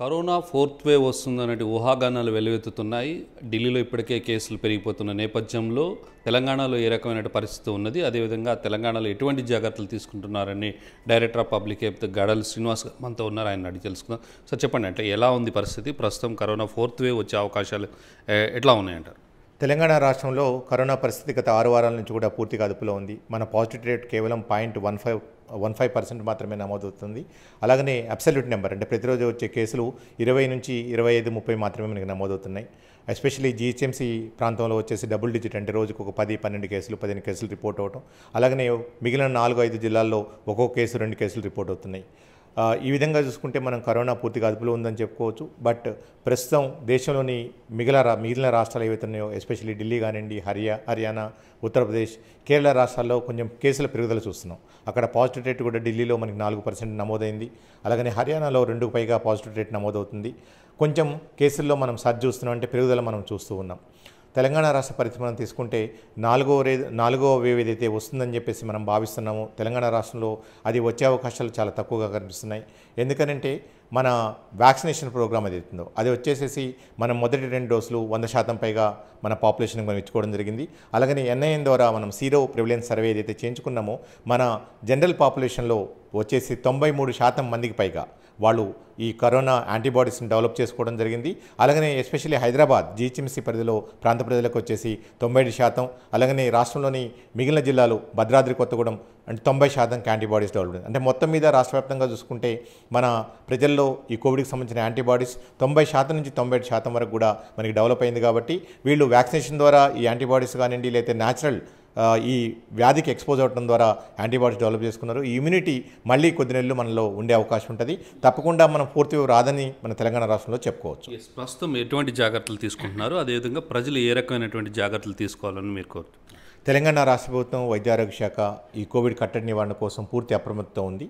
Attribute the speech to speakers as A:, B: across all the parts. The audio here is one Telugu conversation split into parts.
A: కరోనా ఫోర్త్ వేవ్ వస్తుందనే ఊహాగానాలు వెలువెత్తుతున్నాయి ఢిల్లీలో ఇప్పటికే కేసులు పెరిగిపోతున్న నేపథ్యంలో తెలంగాణలో ఏ రకమైన పరిస్థితి ఉన్నది అదేవిధంగా తెలంగాణలో ఎటువంటి జాగ్రత్తలు తీసుకుంటున్నారని director of public health Gadala Srinivas మనతో ఉన్నారు ఆయన అడిగి తెలుసుకుందాం సార్ చెప్పండి అంటే ఎలా ఉంది పరిస్థితి ప్రస్తుతం కరోనా ఫోర్త్ వేవ్ వచ్చే అవకాశాలు ఎట్లా ఉన్నాయంటారు
B: తెలంగాణ రాష్ట్రంలో కరోనా పరిస్థితి గత ఆరు వారాల నుంచి కూడా పూర్తిగా అదుపులో ఉంది మన పాజిటివ్ రేట్ కేవలం point one five one five percent మాత్రమే నమోదవుతుంది అలాగనే అబ్సల్యూట్ నెంబర్ అంటే ప్రతిరోజు వచ్చే కేసులు ఇరవై నుంచి ఇరవై ఐదు ముప్పై మాత్రమే మనకి నమోదవుతున్నాయి ఎస్పెషలీ జిహెచ్ఎంసీ ప్రాంతంలో వచ్చేసి డబుల్ డిజిట్ అంటే రోజుకు ఒక పది పన్నెండు కేసులు పదిహేను కేసులు రిపోర్ట్ అవ్వటం అలాగనే మిగిలిన నాలుగు ఐదు జిల్లాల్లో ఒక్కో కేసు రెండు కేసులు రిపోర్ట్ అవుతున్నాయి ఈ విధంగా చూసుకుంటే మనం కరోనా పూర్తిగా అదుపులో ఉందని చెప్పుకోవచ్చు బట్ ప్రస్తుతం దేశంలోని మిగిలిన రా మిగిలిన రాష్ట్రాలు ఏవైతే ఉన్నాయో ఎస్పెషల్లీ ఢిల్లీ కానివ్వండి హరియా హర్యానా ఉత్తరప్రదేశ్ కేరళ రాష్ట్రాల్లో కొంచెం కేసుల పెరుగుదల చూస్తున్నాం అక్కడ పాజిటివ్ రేట్ కూడా ఢిల్లీలో మనకి నాలుగు పర్సెంట్ నమోదైంది అలాగనే హర్యానాలో రెండుకు పైగా పాజిటివ్ రేట్ నమోదవుతుంది కొంచెం కేసుల్లో మనం సర్జ్ చూస్తున్నాం అంటే పెరుగుదల మనం చూస్తూ ఉన్నాం తెలంగాణ రాష్ట్ర పరిస్థితి మనం తీసుకుంటే నాలుగో రే నాలుగో వేవ్ ఏదైతే వస్తుందని చెప్పేసి మనం భావిస్తున్నాము తెలంగాణ రాష్ట్రంలో అది వచ్చే అవకాశాలు చాలా తక్కువగా కనిపిస్తున్నాయి ఎందుకనంటే మన వ్యాక్సినేషన్ ప్రోగ్రామ్ అది ఉందో అది వచ్చేసేసి మనం మొదటి రెండు డోసులు వంద శాతం పైగా మన పాపులేషన్ మనం ఇచ్చుకోవడం జరిగింది అలాగని ఎన్ఐఎన్ ద్వారా మనం సీరో ప్రివిలెన్స్ సర్వే ఏదైతే చేయించుకున్నామో మన జనరల్ పాపులేషన్లో వచ్చేసి తొంభై మూడు శాతం మందికి పైగా వాళ్ళు ఈ కరోనా యాంటీబాడీస్ని డెవలప్ చేసుకోవడం జరిగింది అలాగనే ఎస్పెషల్లీ హైదరాబాద్ జిహెచ్ఎంసీ పరిధిలో ప్రాంత ప్రజలకు వచ్చేసి తొంభై శాతం అలాగనే రాష్ట్రంలోని మిగిలిన జిల్లాలు భద్రాద్రి కొత్తగూడెం అంటే తొంభై శాతంకి యాంటీబాడీస్ డెవలప్ అంటే మొత్తం మీద రాష్ట్రవ్యాప్తంగా చూసుకుంటే మన ప్రజల్లో ఈ కోవిడ్కి సంబంధించిన యాంటీబాడీస్ తొంభై శాతం నుంచి తొంభై శాతం వరకు కూడా మనకి డెవలప్ అయింది కాబట్టి వీళ్ళు వ్యాక్సినేషన్ ద్వారా ఈ యాంటీబాడీస్ కానివ్వండి లేకపోతే న్యాచురల్ ఈ వ్యాధికి ఎక్స్పోజ్ అవ్వడం ద్వారా యాంటీబాడీస్ డెవలప్ చేసుకున్నారు ఈ ఇమ్యూనిటీ మళ్ళీ కొద్ది నెలలు మనలో ఉండే అవకాశం ఉంటుంది తప్పకుండా మనం పూర్తి రాదని మన తెలంగాణ రాష్ట్రంలో చెప్పుకోవచ్చు
A: ప్రస్తుతం ఎటువంటి జాగ్రత్తలు తీసుకుంటున్నారు అదేవిధంగా ప్రజలు ఏ రకమైనటువంటి జాగ్రత్తలు తీసుకోవాలని మీరు కోరుతున్నారు
B: తెలంగాణ రాష్ట్ర ప్రభుత్వం వైద్యారోగ్య శాఖ ఈ కోవిడ్ కట్టడి నివారణ కోసం పూర్తి అప్రమత్తం ఉంది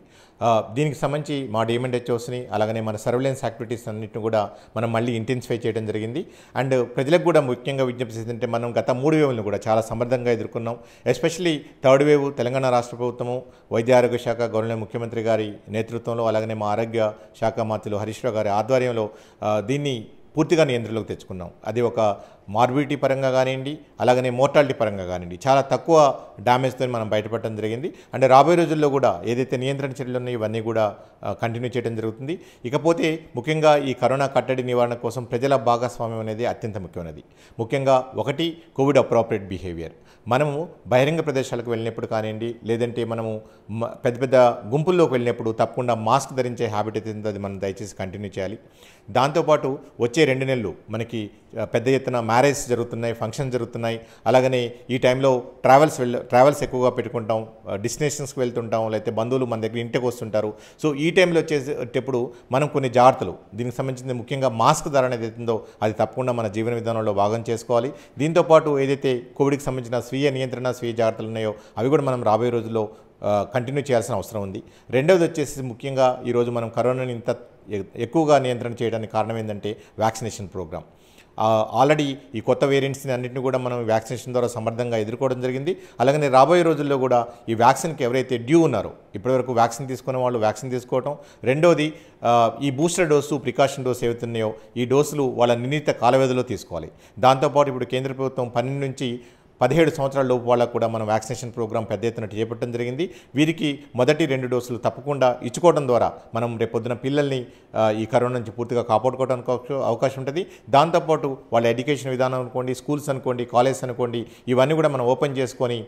B: దీనికి సంబంధించి మా డిఎంఎండ్ హెచ్ఓస్ని అలాగనే మన సర్వేలెన్స్ యాక్టివిటీస్ అన్నింటిని కూడా మనం మళ్ళీ ఇంటెన్సిఫై చేయడం జరిగింది అండ్ ప్రజలకు కూడా ముఖ్యంగా విజ్ఞప్తి చేసిందంటే మనం గత మూడు వేవులను కూడా చాలా సమర్థంగా ఎదుర్కొన్నాం ఎస్పెషలీ థర్డ్ వేవ్ తెలంగాణ రాష్ట్ర ప్రభుత్వము వైద్య ఆరోగ్య శాఖ గవర్నర్ ముఖ్యమంత్రి గారి నేతృత్వంలో అలాగనే మా ఆరోగ్య శాఖ మంత్రులు హరీష్ రావు గారి ఆధ్వర్యంలో దీన్ని పూర్తిగా నియంత్రణలోకి తెచ్చుకున్నాం అది ఒక మార్బిడిటీ పరంగా కానివ్వండి అలాగనే మోర్టాలిటీ పరంగా కానివ్వండి చాలా తక్కువ డ్యామేజ్తో మనం బయటపడటం జరిగింది అంటే రాబోయే రోజుల్లో కూడా ఏదైతే నియంత్రణ చర్యలు ఉన్నాయో ఇవన్నీ కూడా కంటిన్యూ చేయడం జరుగుతుంది ఇకపోతే ముఖ్యంగా ఈ కరోనా కట్టడి నివారణ కోసం ప్రజల భాగస్వామ్యం అనేది అత్యంత ముఖ్యమైనది ముఖ్యంగా ఒకటి కోవిడ్ అప్రాపరేట్ బిహేవియర్ మనము బహిరంగ ప్రదేశాలకు వెళ్ళినప్పుడు కానివ్వండి లేదంటే మనము పెద్ద పెద్ద గుంపుల్లోకి వెళ్ళినప్పుడు తప్పకుండా మాస్క్ ధరించే హ్యాబిట్ అయితే అది మనం దయచేసి కంటిన్యూ చేయాలి దాంతోపాటు వచ్చే రెండు నెలలు మనకి పెద్ద ఎత్తున మ్యారేజ్ జరుగుతున్నాయి ఫంక్షన్ జరుగుతున్నాయి అలాగనే ఈ టైంలో ట్రావెల్స్ వెళ్ళ ట్రావెల్స్ ఎక్కువగా పెట్టుకుంటాం డెస్టినేషన్స్కి వెళ్తుంటాం లేకపోతే బంధువులు మన దగ్గర ఇంటికి వస్తుంటారు సో ఈ టైంలో వచ్చేటప్పుడు మనం కొన్ని జాగ్రత్తలు దీనికి సంబంధించిన ముఖ్యంగా మాస్క్ ధర అనేది అవుతుందో అది తప్పకుండా మన జీవన విధానంలో భాగం చేసుకోవాలి దీంతోపాటు ఏదైతే కోవిడ్కి సంబంధించిన స్వీయ నియంత్రణ స్వీయ జాగ్రత్తలు ఉన్నాయో అవి కూడా మనం రాబోయే రోజుల్లో కంటిన్యూ చేయాల్సిన అవసరం ఉంది రెండవది వచ్చేసి ముఖ్యంగా ఈరోజు మనం కరోనాని ఇంత ఎక్కువగా నియంత్రణ చేయడానికి కారణం ఏంటంటే వ్యాక్సినేషన్ ప్రోగ్రామ్ ఆల్రెడీ ఈ కొత్త వేరియంట్స్ని అన్నింటిని కూడా మనం వ్యాక్సినేషన్ ద్వారా సమర్థంగా ఎదుర్కోవడం జరిగింది అలాగనే రాబోయే రోజుల్లో కూడా ఈ వ్యాక్సిన్కి ఎవరైతే డ్యూ ఉన్నారో ఇప్పటివరకు వ్యాక్సిన్ తీసుకున్న వాళ్ళు వ్యాక్సిన్ తీసుకోవటం రెండోది ఈ బూస్టర్ డోసు ప్రికాషన్ డోసు ఏవైతున్నాయో ఈ డోసులు వాళ్ళ నిర్ణీత కాల వ్యవధిలో తీసుకోవాలి దాంతోపాటు ఇప్పుడు కేంద్ర ప్రభుత్వం పన్నెండు నుంచి పదిహేడు సంవత్సరాల లోపు వాళ్ళకు కూడా మనం వ్యాక్సినేషన్ ప్రోగ్రాం పెద్ద ఎత్తున చేపట్టడం జరిగింది వీరికి మొదటి రెండు డోసులు తప్పకుండా ఇచ్చుకోవడం ద్వారా మనం రేపొద్దున పిల్లల్ని ఈ కరోనా నుంచి పూర్తిగా కాపాడుకోవడానికి అవకాశం ఉంటుంది దాంతోపాటు వాళ్ళ ఎడ్యుకేషన్ విధానం అనుకోండి స్కూల్స్ అనుకోండి కాలేజెస్ అనుకోండి ఇవన్నీ కూడా మనం ఓపెన్ చేసుకొని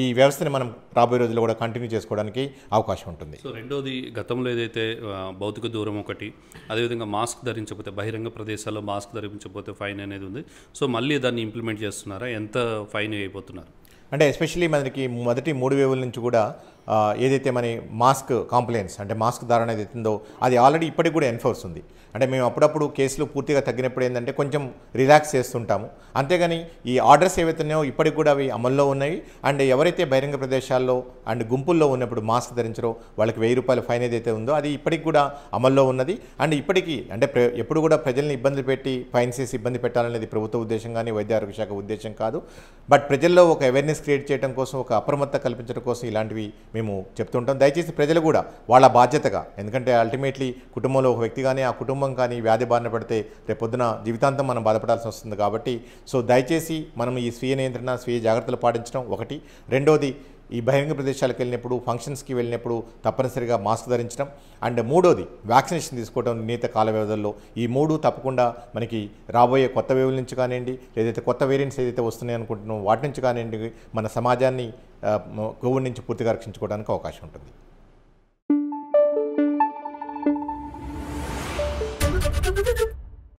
B: ఈ వ్యవస్థని మనం రాబోయే రోజుల్లో కూడా కంటిన్యూ చేసుకోవడానికి అవకాశం ఉంటుంది
A: సో రెండోది గతంలో ఏదైతే భౌతిక దూరం ఒకటి అదేవిధంగా మాస్క్ ధరించకపోతే బహిరంగ ప్రదేశాల్లో మాస్క్ ధరించకపోతే ఫైన్ అనేది ఉంది సో మళ్ళీ దాన్ని ఇంప్లిమెంట్ చేస్తున్నారా ఎంత పైన అయిపోతున్నారు
B: అంటే ఎస్పెషలీ మనకి మొదటి మూడు వేవుల నుంచి కూడా ఏదైతే మన మాస్క్ కాంప్లైన్స్ అంటే మాస్క్ ధారణ ఏదైతుందో అది ఆల్రెడీ ఇప్పటికి కూడా ఎన్ఫోర్స్ ఉంది అంటే మేము అప్పుడప్పుడు కేసులు పూర్తిగా తగ్గినప్పుడు ఏంటంటే కొంచెం రిలాక్స్ చేస్తుంటాము అంతేగాని ఈ ఆర్డర్స్ ఏవైతున్నాయో ఇప్పటికి కూడా అవి అమల్లో ఉన్నాయి అండ్ ఎవరైతే బహిరంగ ప్రదేశాల్లో అండ్ గుంపుల్లో ఉన్నప్పుడు మాస్క్ ధరించరో వాళ్ళకి వెయ్యి రూపాయల ఫైన్ ఏదైతే ఉందో అది ఇప్పటికి కూడా అమల్లో ఉన్నది అండ్ ఇప్పటికీ అంటే ఎప్పుడు కూడా ప్రజల్ని ఇబ్బందులు పెట్టి ఫైన్స్ చేసి ఇబ్బంది పెట్టాలనేది ప్రభుత్వ ఉద్దేశం కానీ వైద్య ఆరోగ్య శాఖ ఉద్దేశం కాదు బట్ ప్రజల్లో ఒక అవేర్నెస్ క్రియేట్ చేయడం కోసం ఒక అప్రమత్త కల్పించడం కోసం ఇలాంటివి మేము చెప్తుంటాం దయచేసి ప్రజలు కూడా వాళ్ళ బాధ్యతగా ఎందుకంటే అల్టిమేట్లీ కుటుంబంలో ఒక వ్యక్తి కానీ ఆ కుటుంబం కానీ వ్యాధి బారిన పడితే రేపొద్దున జీవితాంతం మనం బాధపడాల్సి వస్తుంది కాబట్టి సో దయచేసి మనం ఈ స్వీయ నియంత్రణ స్వీయ జాగ్రత్తలు పాటించడం ఒకటి రెండోది ఈ బహిరంగ ప్రదేశాలకు వెళ్ళినప్పుడు ఫంక్షన్స్కి వెళ్ళినప్పుడు తప్పనిసరిగా మాస్క్ ధరించడం అండ్ మూడోది వ్యాక్సినేషన్ తీసుకోవడం నిర్ణీత కాల వ్యవధుల్లో ఈ మూడు తప్పకుండా మనకి రాబోయే కొత్త వేవుల నుంచి కానివ్వండి లేదైతే కొత్త వేరియంట్స్ ఏదైతే వస్తున్నాయి అనుకుంటున్నాం వాటి నుంచి కానివ్వండి మన సమాజాన్ని కోవిడ్ నుంచి పూర్తిగా రక్షించుకోవడానికి అవకాశం ఉంటుంది